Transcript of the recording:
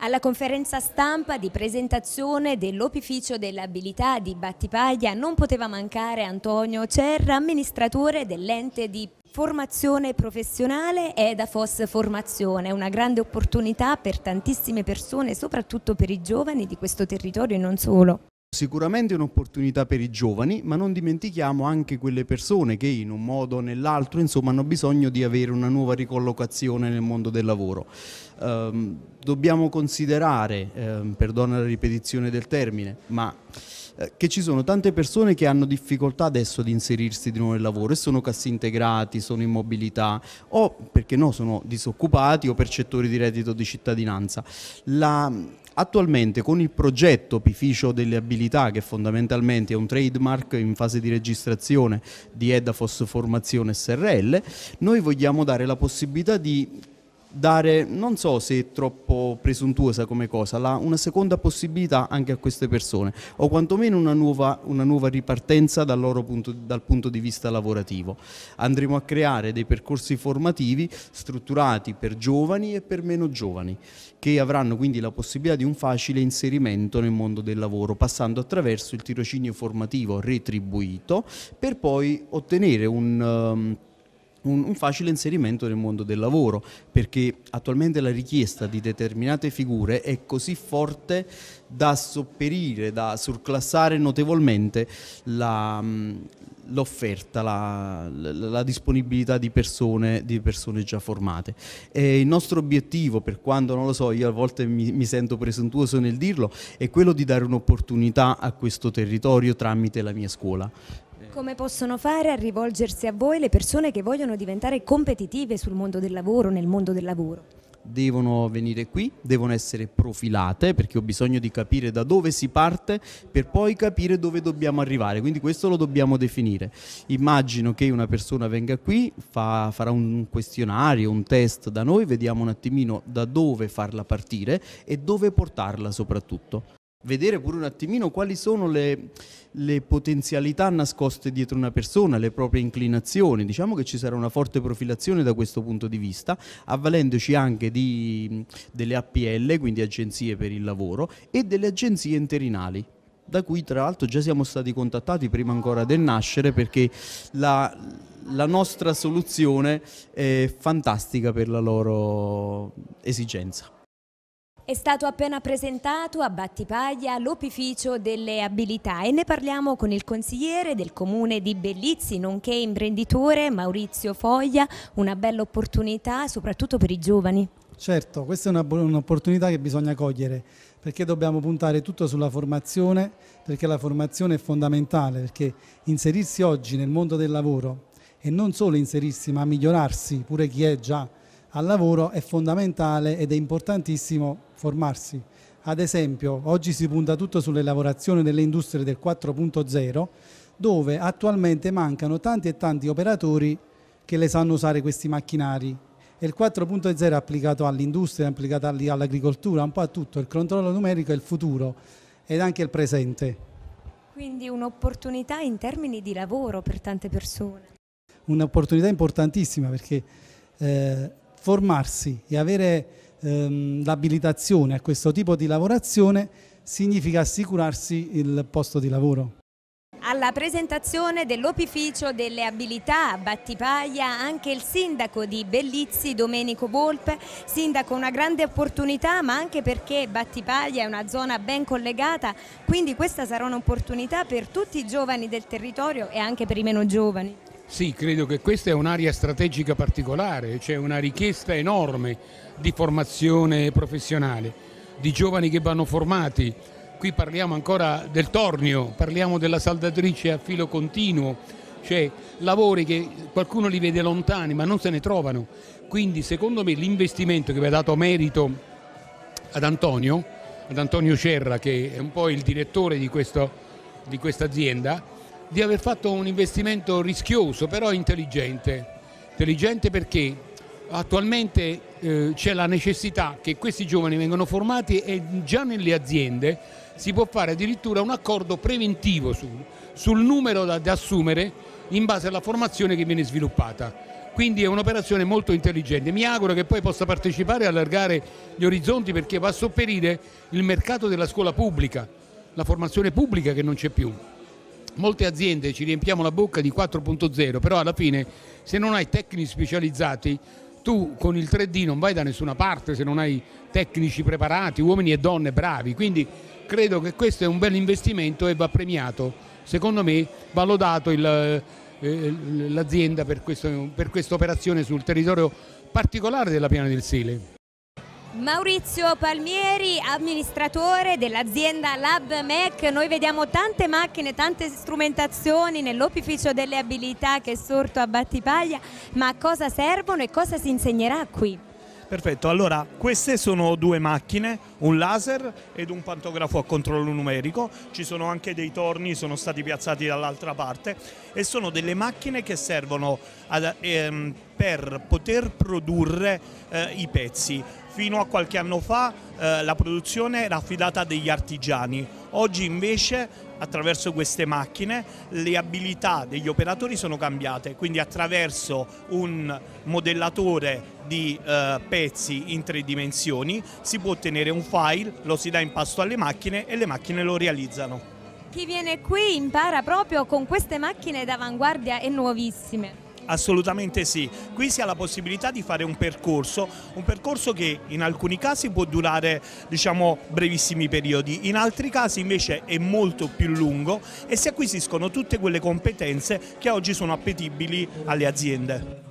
Alla conferenza stampa di presentazione dell'Opificio dell'Abilità di Battipaglia non poteva mancare Antonio Cerra, amministratore dell'ente di formazione professionale EDAFOS Formazione, una grande opportunità per tantissime persone, soprattutto per i giovani di questo territorio e non solo. Sicuramente un'opportunità per i giovani, ma non dimentichiamo anche quelle persone che in un modo o nell'altro insomma, hanno bisogno di avere una nuova ricollocazione nel mondo del lavoro. Um, dobbiamo considerare, ehm, perdona la ripetizione del termine, ma eh, che ci sono tante persone che hanno difficoltà adesso ad inserirsi di nuovo nel lavoro e sono cassi integrati, sono in mobilità o perché no sono disoccupati o percettori di reddito di cittadinanza. La, Attualmente con il progetto Pificio delle abilità che fondamentalmente è un trademark in fase di registrazione di Edafos Formazione SRL, noi vogliamo dare la possibilità di dare, non so se è troppo presuntuosa come cosa, la, una seconda possibilità anche a queste persone o quantomeno una nuova, una nuova ripartenza dal, loro punto, dal punto di vista lavorativo. Andremo a creare dei percorsi formativi strutturati per giovani e per meno giovani che avranno quindi la possibilità di un facile inserimento nel mondo del lavoro passando attraverso il tirocinio formativo retribuito per poi ottenere un... Um, un, un facile inserimento nel mondo del lavoro, perché attualmente la richiesta di determinate figure è così forte da sopperire, da surclassare notevolmente la, mm, l'offerta, la, la, la, disponibilità di persone, di persone già formate. E il nostro obiettivo, per quanto non lo so, io a volte mi, mi, sento presuntuoso nel dirlo, è quello di dare un'opportunità a questo territorio tramite la mia scuola. Come possono fare a rivolgersi a voi le persone che vogliono diventare competitive sul mondo del lavoro, nel mondo del lavoro? devono venire qui, devono essere profilate perché ho bisogno di capire da dove si parte per poi capire dove dobbiamo arrivare, quindi questo lo dobbiamo definire. Immagino che una persona venga qui, fa, farà un questionario, un test da noi, vediamo un attimino da dove farla partire e dove portarla soprattutto vedere pure un attimino quali sono le, le, potenzialità nascoste dietro una persona, le proprie inclinazioni. Diciamo che ci sarà una forte profilazione da questo punto di vista, avvalendoci anche di, delle APL, quindi agenzie per il lavoro, e delle agenzie interinali da cui tra l'altro già siamo stati contattati prima ancora del nascere perché la, la nostra soluzione è fantastica per la loro esigenza. È stato appena presentato a Battipaglia l'opificio delle abilità e ne parliamo con il consigliere del comune di Bellizzi, nonché imprenditore Maurizio Foglia, una bella opportunità soprattutto per i giovani. Certo, questa è un'opportunità che bisogna cogliere perché dobbiamo puntare tutto sulla formazione, perché la formazione è fondamentale, perché inserirsi oggi nel mondo del lavoro e non solo inserirsi ma migliorarsi, pure chi è già al lavoro è fondamentale ed è importantissimo formarsi. Ad esempio, oggi si punta tutto sull'elaborazione delle industrie del 4.0, dove attualmente mancano tanti e tanti operatori che le sanno usare questi macchinari. E il 4.0 è applicato all'industria, è applicato all'agricoltura, un po' a tutto. Il controllo numerico è il futuro ed anche il presente. Quindi un'opportunità in termini di lavoro per tante persone. Un'opportunità importantissima perché eh, formarsi e avere ehm, l'abilitazione a questo tipo di lavorazione significa assicurarsi il posto di lavoro alla presentazione dell'opificio delle abilità a Battipaglia anche il sindaco di Bellizzi, Domenico Volpe, sindaco una grande opportunità ma anche perché Battipaglia è una zona ben collegata, quindi questa sarà un'opportunità per tutti i giovani del territorio e anche per i meno giovani. Sì, credo che questa è un'area strategica particolare, c'è cioè una richiesta enorme di formazione professionale, di giovani che vanno formati. Qui parliamo ancora del tornio, parliamo della saldatrice a filo continuo, cioè lavori che qualcuno li vede lontani ma non se ne trovano. Quindi secondo me l'investimento che vi ha dato merito ad Antonio, ad Antonio Cerra che è un po' il direttore di, questo, di questa azienda, di aver fatto un investimento rischioso però intelligente, intelligente perché attualmente eh, c'è la necessità che questi giovani vengano formati e già nelle aziende si può fare addirittura un accordo preventivo su, sul numero da, da assumere in base alla formazione che viene sviluppata quindi è un'operazione molto intelligente. Mi auguro che poi possa partecipare e allargare gli orizzonti perché va a sopperire il mercato della scuola pubblica, la formazione pubblica che non c'è più molte aziende ci riempiamo la bocca di 4.0, però alla fine se non hai tecnici specializzati tu con il 3D non vai da nessuna parte se non hai tecnici preparati, uomini e donne bravi, quindi credo che questo è un bel investimento e va premiato, secondo me va lodato il, eh, l'azienda per, questo, per questa operazione sul territorio particolare della Piana del Sile. Maurizio Palmieri, amministratore dell'azienda Lab Mac. Noi vediamo tante macchine, tante strumentazioni nell'opificio delle abilità che è sorto a Battipaglia, ma a cosa servono e cosa si insegnerà qui? Perfetto, allora queste sono due macchine, un laser ed un pantografo a controllo numerico, ci sono anche dei torni, sono stati piazzati dall'altra parte e sono delle macchine che servono ad, ehm, per poter produrre eh, i pezzi. Fino a qualche anno fa eh, la produzione era affidata a degli artigiani, oggi invece attraverso queste macchine le abilità degli operatori sono cambiate, quindi attraverso un modellatore di eh, pezzi in tre dimensioni si può ottenere un file, lo si dà in pasto alle macchine e le macchine lo realizzano. Chi viene qui impara proprio con queste macchine d'avanguardia e nuovissime. Assolutamente sì, qui si ha la possibilità di fare un percorso, un percorso che in alcuni casi può durare diciamo, brevissimi periodi, in altri casi invece è molto più lungo e si acquisiscono tutte quelle competenze che oggi sono appetibili alle aziende.